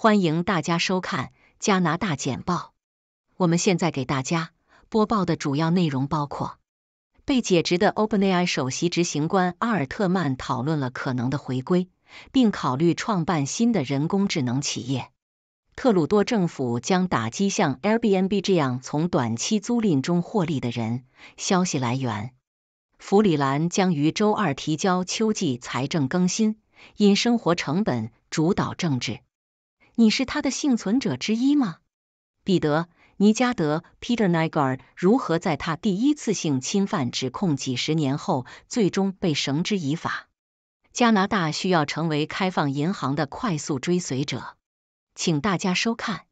欢迎大家收看《加拿大简报》。我们现在给大家播报的主要内容包括：被解职的 OpenAI 首席执行官阿尔特曼讨论了可能的回归，并考虑创办新的人工智能企业；特鲁多政府将打击像 Airbnb 这样从短期租赁中获利的人。消息来源：弗里兰将于周二提交秋季财政更新，因生活成本主导政治。你是他的幸存者之一吗，彼得·尼加德 （Peter Niger）？如何在他第一次性侵犯指控几十年后最终被绳之以法？加拿大需要成为开放银行的快速追随者。请大家收看。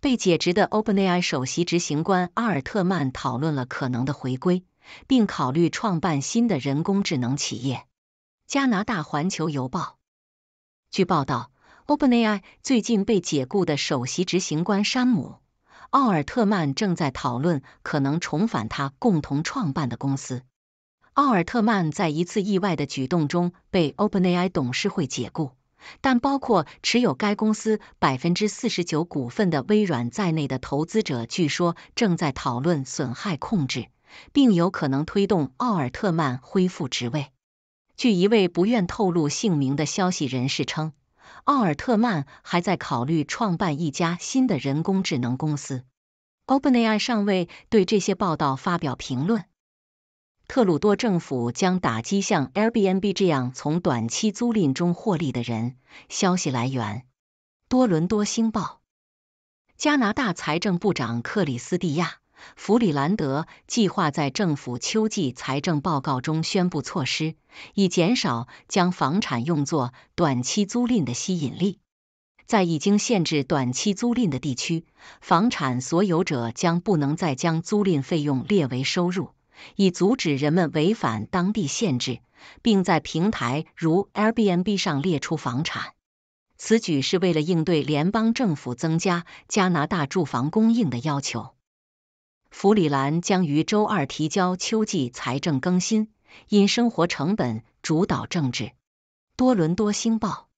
被解职的 OpenAI 首席执行官阿尔特曼讨论了可能的回归，并考虑创办新的人工智能企业。加拿大环球邮报据报道。OpenAI 最近被解雇的首席执行官山姆·奥尔特曼正在讨论可能重返他共同创办的公司。奥尔特曼在一次意外的举动中被 OpenAI 董事会解雇，但包括持有该公司百分之四十九股份的微软在内的投资者据说正在讨论损害控制，并有可能推动奥尔特曼恢复职位。据一位不愿透露姓名的消息人士称。奥尔特曼还在考虑创办一家新的人工智能公司。OpenAI 尚未对这些报道发表评论：“特鲁多政府将打击像 Airbnb 这样从短期租赁中获利的人。”消息来源：多伦多星报。加拿大财政部长克里斯蒂亚。弗里兰德计划在政府秋季财政报告中宣布措施，以减少将房产用作短期租赁的吸引力。在已经限制短期租赁的地区，房产所有者将不能再将租赁费用列为收入，以阻止人们违反当地限制，并在平台如 Airbnb 上列出房产。此举是为了应对联邦政府增加加拿大住房供应的要求。弗里兰将于周二提交秋季财政更新，因生活成本主导政治。多伦多星报：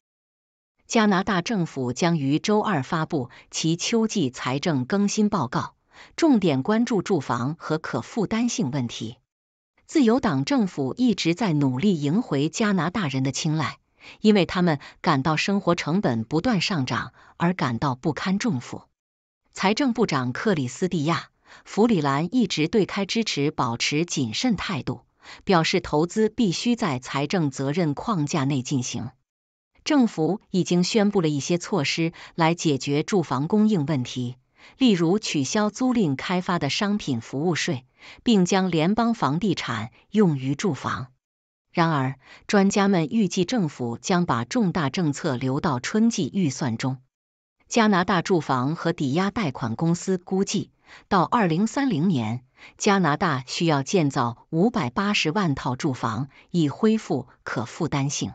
加拿大政府将于周二发布其秋季财政更新报告，重点关注住房和可负担性问题。自由党政府一直在努力赢回加拿大人的青睐，因为他们感到生活成本不断上涨而感到不堪重负。财政部长克里斯蒂亚。弗里兰一直对开支持保持谨慎态度，表示投资必须在财政责任框架内进行。政府已经宣布了一些措施来解决住房供应问题，例如取消租赁开发的商品服务税，并将联邦房地产用于住房。然而，专家们预计政府将把重大政策留到春季预算中。加拿大住房和抵押贷款公司估计。到二零三零年，加拿大需要建造五百八十万套住房以恢复可负担性。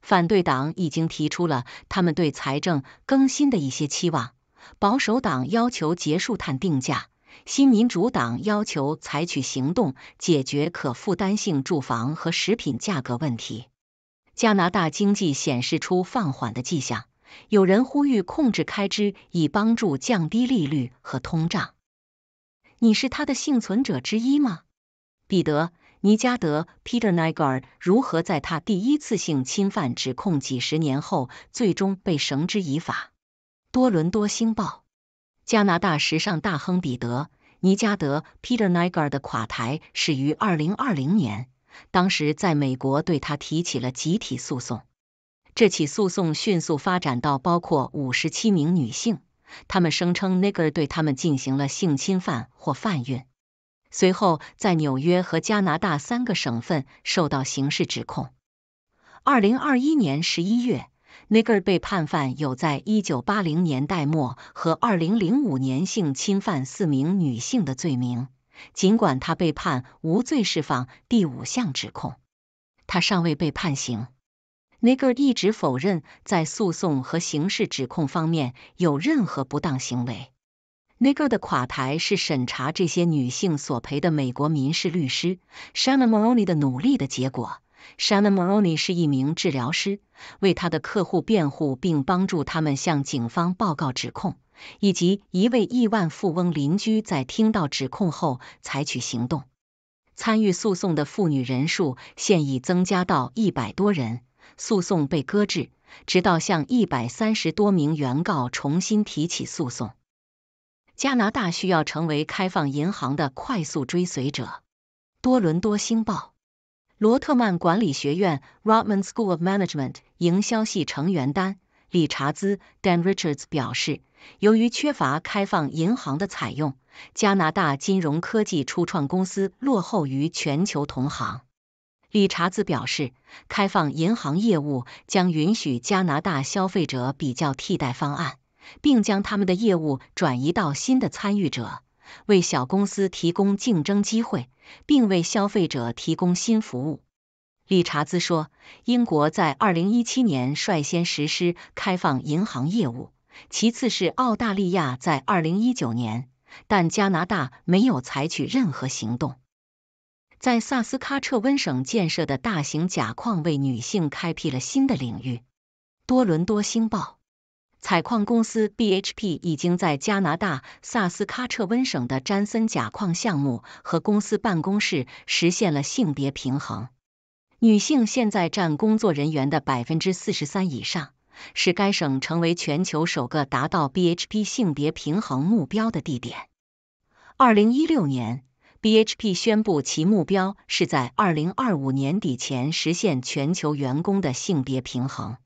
反对党已经提出了他们对财政更新的一些期望。保守党要求结束碳定价，新民主党要求采取行动解决可负担性住房和食品价格问题。加拿大经济显示出放缓的迹象。有人呼吁控制开支，以帮助降低利率和通胀。你是他的幸存者之一吗，彼得·尼加德 （Peter Nagel）？如何在他第一次性侵犯指控几十年后，最终被绳之以法？多伦多星报：加拿大时尚大亨彼得·尼加德 （Peter Nagel） 的垮台始于2020年，当时在美国对他提起了集体诉讼。这起诉讼迅速发展到包括五十七名女性，他们声称 Nigger 对他们进行了性侵犯或贩运。随后，在纽约和加拿大三个省份受到刑事指控。二零二一年十一月，Nigger 被判犯有在一九八零年代末和二零零五年性侵犯四名女性的罪名，尽管他被判无罪释放第五项指控，他尚未被判刑。奈格一直否认在诉讼和刑事指控方面有任何不当行为。奈 r 的垮台是审查这些女性索赔的美国民事律师 s h a n n o n Moroni 的努力的结果。s h a n n o n Moroni 是一名治疗师，为他的客户辩护并帮助他们向警方报告指控，以及一位亿万富翁邻居在听到指控后采取行动。参与诉讼的妇女人数现已增加到一百多人。诉讼被搁置，直到向一百三十多名原告重新提起诉讼。加拿大需要成为开放银行的快速追随者。多伦多星报，罗特曼管理学院 （Rotman School of Management） 营销系成员丹·理查兹 （Dan Richards） 表示，由于缺乏开放银行的采用，加拿大金融科技初创公司落后于全球同行。理查兹表示，开放银行业务将允许加拿大消费者比较替代方案，并将他们的业务转移到新的参与者，为小公司提供竞争机会，并为消费者提供新服务。理查兹说，英国在2017年率先实施开放银行业务，其次是澳大利亚在2019年，但加拿大没有采取任何行动。在萨斯喀彻温省建设的大型钾矿为女性开辟了新的领域。多伦多星报：采矿公司 BHP 已经在加拿大萨斯喀彻温省的詹森钾矿项目和公司办公室实现了性别平衡，女性现在占工作人员的百分之四十三以上，使该省成为全球首个达到 BHP 性别平衡目标的地点。二零一六年。BHP 宣布，其目标是在二零二五年底前实现全球员工的性别平衡。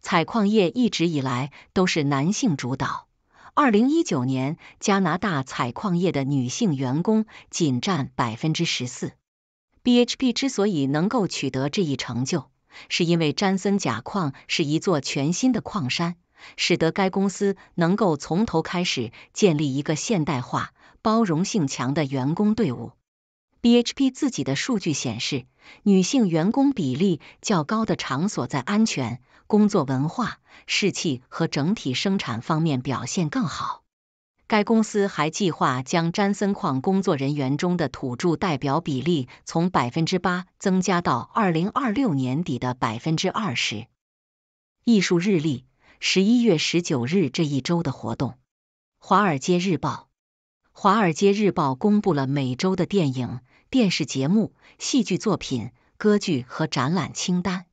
采矿业一直以来都是男性主导。二零一九年，加拿大采矿业的女性员工仅占百分之十四。BHP 之所以能够取得这一成就，是因为詹森钾矿是一座全新的矿山，使得该公司能够从头开始建立一个现代化。包容性强的员工队伍。BHP 自己的数据显示，女性员工比例较高的场所，在安全、工作文化、士气和整体生产方面表现更好。该公司还计划将詹森矿工作人员中的土著代表比例从百分之八增加到二零二六年底的百分之二十。艺术日历十一月十九日这一周的活动。《华尔街日报》。《华尔街日报》公布了每周的电影、电视节目、戏剧作品、歌剧和展览清单。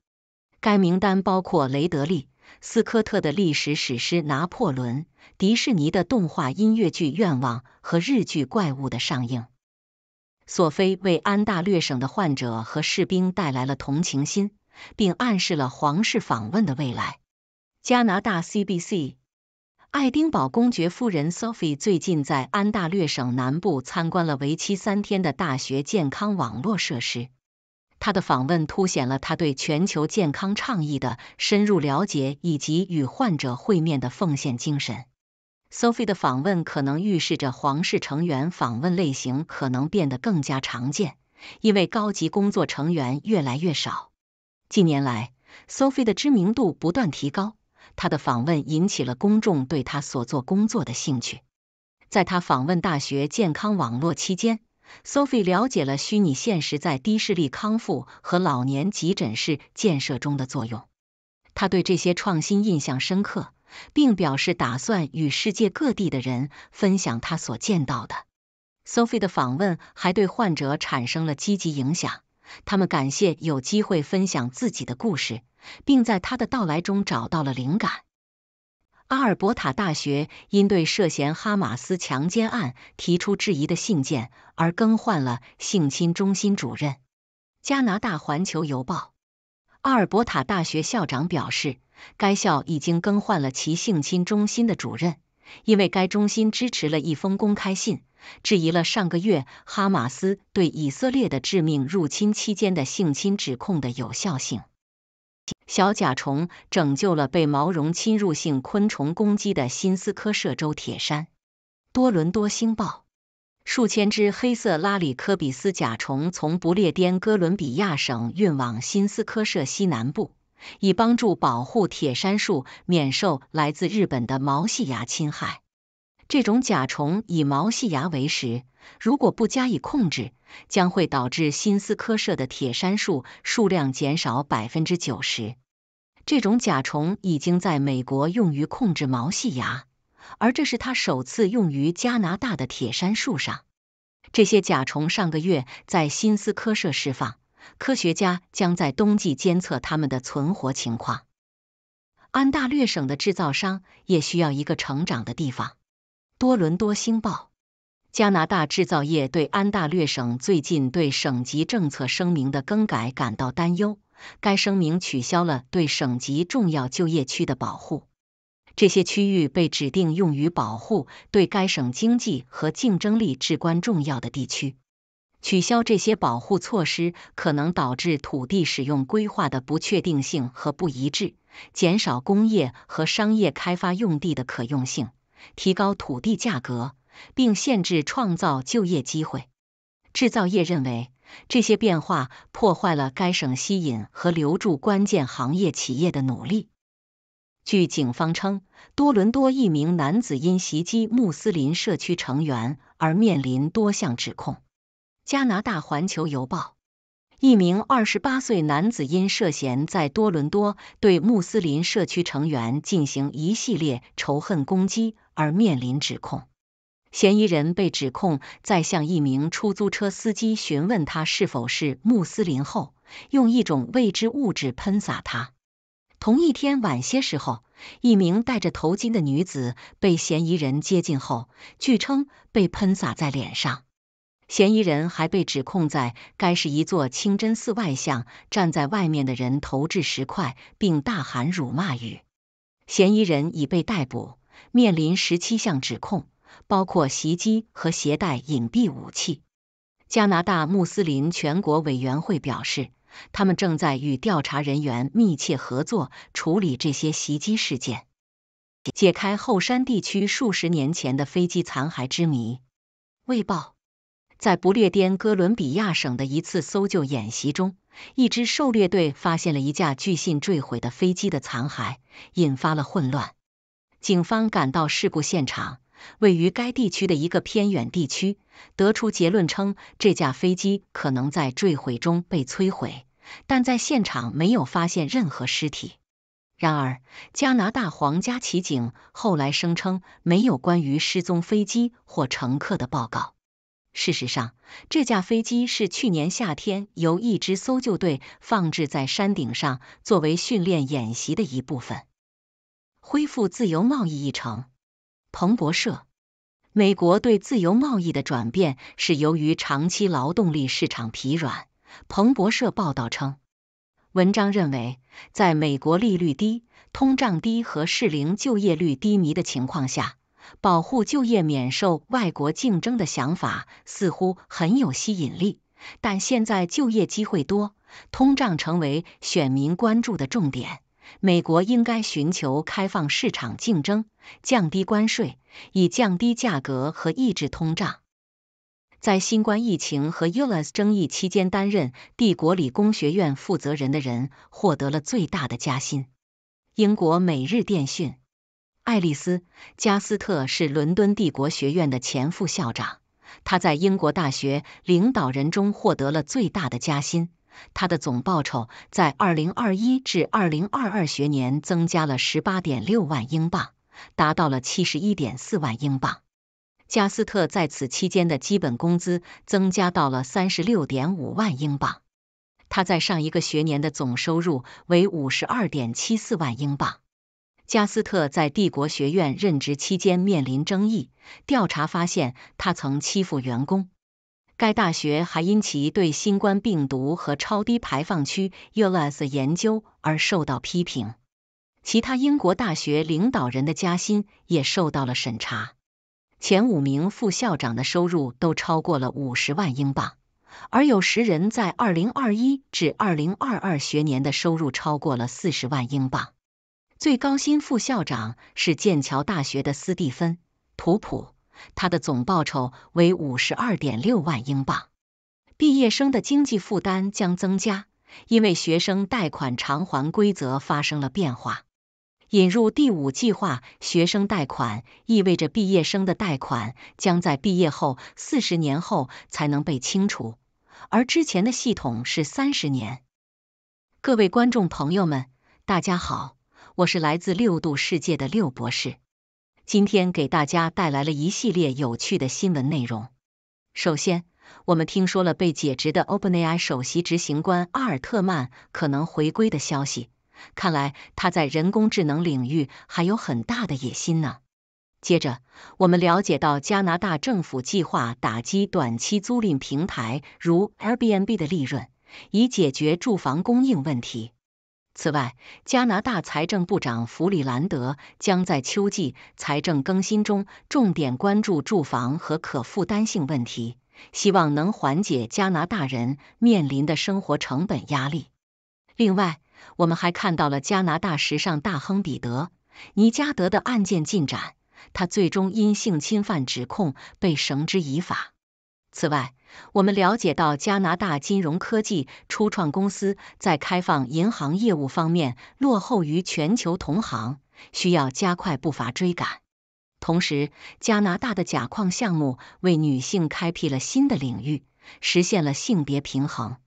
该名单包括雷德利·斯科特的历史史诗《拿破仑》、迪士尼的动画音乐剧《愿望》和日剧《怪物》的上映。索菲为安大略省的患者和士兵带来了同情心，并暗示了皇室访问的未来。加拿大 CBC。爱丁堡公爵夫人 Sophie 最近在安大略省南部参观了为期三天的大学健康网络设施。她的访问凸显了他对全球健康倡议的深入了解，以及与患者会面的奉献精神。Sophie 的访问可能预示着皇室成员访问类型可能变得更加常见，因为高级工作成员越来越少。近年来，Sophie 的知名度不断提高。他的访问引起了公众对他所做工作的兴趣。在他访问大学健康网络期间，Sophie 了解了虚拟现实在低视力康复和老年急诊室建设中的作用。他对这些创新印象深刻，并表示打算与世界各地的人分享他所见到的。Sophie 的访问还对患者产生了积极影响，他们感谢有机会分享自己的故事。并在他的到来中找到了灵感。阿尔伯塔大学因对涉嫌哈马斯强奸案提出质疑的信件而更换了性侵中心主任。加拿大环球邮报，阿尔伯塔大学校长表示，该校已经更换了其性侵中心的主任，因为该中心支持了一封公开信，质疑了上个月哈马斯对以色列的致命入侵期间的性侵指控的有效性。小甲虫拯救了被毛绒侵入性昆虫攻击的新斯科舍州铁杉。多伦多星报：数千只黑色拉里科比斯甲虫从不列颠哥伦比亚省运往新斯科舍西南部，以帮助保护铁杉树免受来自日本的毛细牙侵害。这种甲虫以毛细牙为食。如果不加以控制，将会导致新斯科舍的铁杉树数量减少百分之九十。这种甲虫已经在美国用于控制毛细芽，而这是它首次用于加拿大的铁杉树上。这些甲虫上个月在新斯科舍释放，科学家将在冬季监测它们的存活情况。安大略省的制造商也需要一个成长的地方。多伦多星报。加拿大制造业对安大略省最近对省级政策声明的更改感到担忧。该声明取消了对省级重要就业区的保护，这些区域被指定用于保护对该省经济和竞争力至关重要的地区。取消这些保护措施可能导致土地使用规划的不确定性和不一致，减少工业和商业开发用地的可用性，提高土地价格。并限制创造就业机会。制造业认为这些变化破坏了该省吸引和留住关键行业企业的努力。据警方称，多伦多一名男子因袭击穆斯林社区成员而面临多项指控。加拿大环球邮报：一名二十八岁男子因涉嫌在多伦多对穆斯林社区成员进行一系列仇恨攻击而面临指控。嫌疑人被指控在向一名出租车司机询问他是否是穆斯林后，用一种未知物质喷洒他。同一天晚些时候，一名戴着头巾的女子被嫌疑人接近后，据称被喷洒在脸上。嫌疑人还被指控在该是一座清真寺外向站在外面的人投掷石块并大喊辱骂语。嫌疑人已被逮捕，面临十七项指控。包括袭击和携带隐蔽武器。加拿大穆斯林全国委员会表示，他们正在与调查人员密切合作，处理这些袭击事件，解开后山地区数十年前的飞机残骸之谜。《卫报》在不列颠哥伦比亚省的一次搜救演习中，一支狩猎队发现了一架巨信坠毁的飞机的残骸，引发了混乱。警方赶到事故现场。位于该地区的一个偏远地区，得出结论称这架飞机可能在坠毁中被摧毁，但在现场没有发现任何尸体。然而，加拿大皇家骑警后来声称没有关于失踪飞机或乘客的报告。事实上，这架飞机是去年夏天由一支搜救队放置在山顶上，作为训练演习的一部分。恢复自由贸易议程。彭博社：美国对自由贸易的转变是由于长期劳动力市场疲软。彭博社报道称，文章认为，在美国利率低、通胀低和适龄就业率低迷的情况下，保护就业免受外国竞争的想法似乎很有吸引力。但现在就业机会多，通胀成为选民关注的重点。美国应该寻求开放市场竞争、降低关税，以降低价格和抑制通胀。在新冠疫情和 U.S. l a 争议期间担任帝国理工学院负责人的人获得了最大的加薪。英国每日电讯，爱丽丝·加斯特是伦敦帝国学院的前副校长，他在英国大学领导人中获得了最大的加薪。他的总报酬在二零二一至二零二二学年增加了十八点六万英镑，达到了七十一点四万英镑。加斯特在此期间的基本工资增加到了三十六点五万英镑。他在上一个学年的总收入为五十二点七四万英镑。加斯特在帝国学院任职期间面临争议，调查发现他曾欺负员工。该大学还因其对新冠病毒和超低排放区 u l s 研究而受到批评。其他英国大学领导人的加薪也受到了审查。前五名副校长的收入都超过了五十万英镑，而有十人在二零二一至二零二二学年的收入超过了四十万英镑。最高薪副校长是剑桥大学的斯蒂芬·图普。他的总报酬为五十二点六万英镑。毕业生的经济负担将增加，因为学生贷款偿还规则发生了变化。引入第五计划学生贷款意味着毕业生的贷款将在毕业后四十年后才能被清除，而之前的系统是三十年。各位观众朋友们，大家好，我是来自六度世界的六博士。今天给大家带来了一系列有趣的新闻内容。首先，我们听说了被解职的 OpenAI 首席执行官阿尔特曼可能回归的消息，看来他在人工智能领域还有很大的野心呢。接着，我们了解到加拿大政府计划打击短期租赁平台如 Airbnb 的利润，以解决住房供应问题。此外，加拿大财政部长弗里兰德将在秋季财政更新中重点关注住房和可负担性问题，希望能缓解加拿大人面临的生活成本压力。另外，我们还看到了加拿大时尚大亨彼得·尼加德的案件进展，他最终因性侵犯指控被绳之以法。此外，我们了解到加拿大金融科技初创公司在开放银行业务方面落后于全球同行，需要加快步伐追赶。同时，加拿大的钾矿项目为女性开辟了新的领域，实现了性别平衡。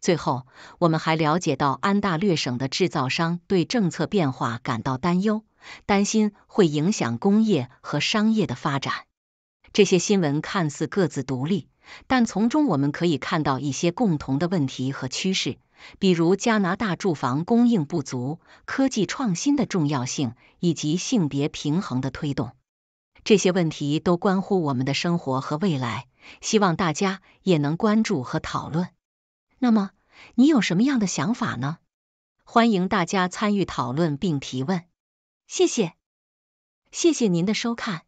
最后，我们还了解到安大略省的制造商对政策变化感到担忧，担心会影响工业和商业的发展。这些新闻看似各自独立，但从中我们可以看到一些共同的问题和趋势，比如加拿大住房供应不足、科技创新的重要性以及性别平衡的推动。这些问题都关乎我们的生活和未来，希望大家也能关注和讨论。那么，你有什么样的想法呢？欢迎大家参与讨论并提问。谢谢，谢谢您的收看。